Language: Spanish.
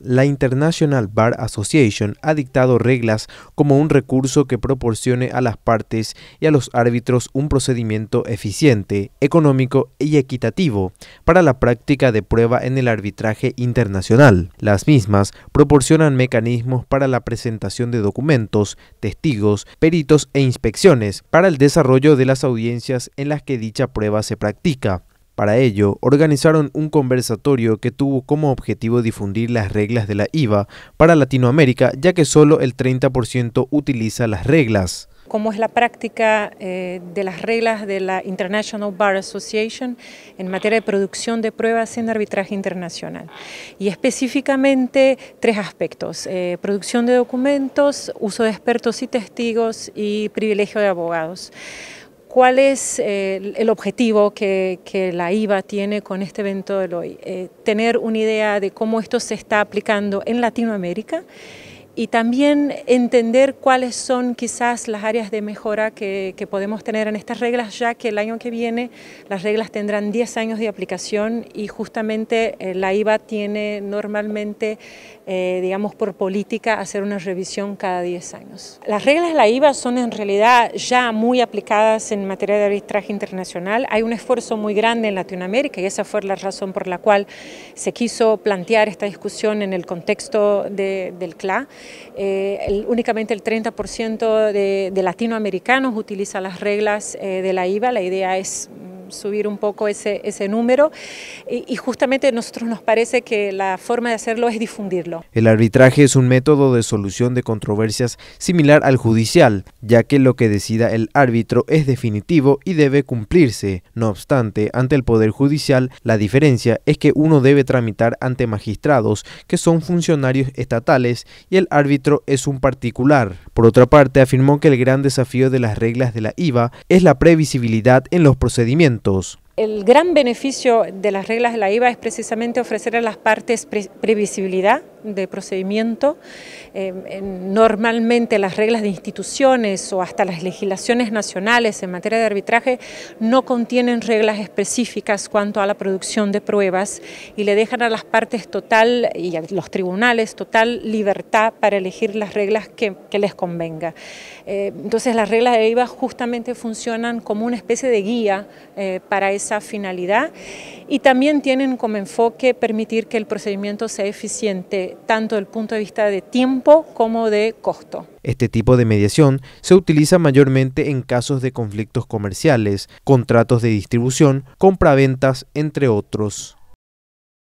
La International Bar Association ha dictado reglas como un recurso que proporcione a las partes y a los árbitros un procedimiento eficiente, económico y equitativo para la práctica de prueba en el arbitraje internacional. Las mismas proporcionan mecanismos para la presentación de documentos, testigos, peritos e inspecciones para el desarrollo de las audiencias en las que dicha prueba se practica. Para ello, organizaron un conversatorio que tuvo como objetivo difundir las reglas de la IVA para Latinoamérica, ya que solo el 30% utiliza las reglas. Como es la práctica eh, de las reglas de la International Bar Association en materia de producción de pruebas en arbitraje internacional. Y específicamente tres aspectos, eh, producción de documentos, uso de expertos y testigos y privilegio de abogados. ¿Cuál es eh, el objetivo que, la IVA tiene con este evento de hoy? Eh, tener una idea de cómo esto se está aplicando en Latinoamérica y también entender cuáles son quizás las áreas de mejora que, podemos tener en estas reglas, ya que el año que viene las reglas tendrán 10 años de aplicación y justamente eh, la IVA tiene normalmente, eh, digamos, por política hacer una revisión cada 10 años. Las reglas de la IVA son en realidad ya muy aplicadas en materia de arbitraje internacional. Hay un esfuerzo muy grande en Latinoamérica y esa fue la razón por la cual se quiso plantear esta discusión en el contexto del CLA. Eh, únicamente el 30% de, de, latinoamericanos utiliza las reglas eh, de la IVA. La idea es subir un poco ese, ese número y, y justamente a nosotros nos parece que la forma de hacerlo es difundirlo. El arbitraje es un método de solución de controversias similar al judicial, ya que lo que decida el árbitro es definitivo y debe cumplirse. No obstante, ante el Poder Judicial, la diferencia es que uno debe tramitar ante magistrados, que son funcionarios estatales, y el árbitro es un particular. Por otra parte, afirmó que el gran desafío de las reglas de la IVA es la previsibilidad en los procedimientos el gran beneficio de las reglas de la IVA es precisamente ofrecer a las partes previsibilidad de procedimiento. Em, normalmente las reglas de instituciones o hasta las legislaciones nacionales en materia de arbitraje no contienen reglas específicas cuanto a la producción de pruebas y le dejan a las partes total y a los tribunales total libertad para elegir las reglas que, les convenga. Eh, entonces las reglas de IVA justamente funcionan como una especie de guía eh, para esa finalidad y también tienen como enfoque permitir que el procedimiento sea eficiente tanto del punto de vista de tiempo como de costo. Este tipo de mediación se utiliza mayormente en casos de conflictos comerciales, contratos de distribución, compraventas, entre otros.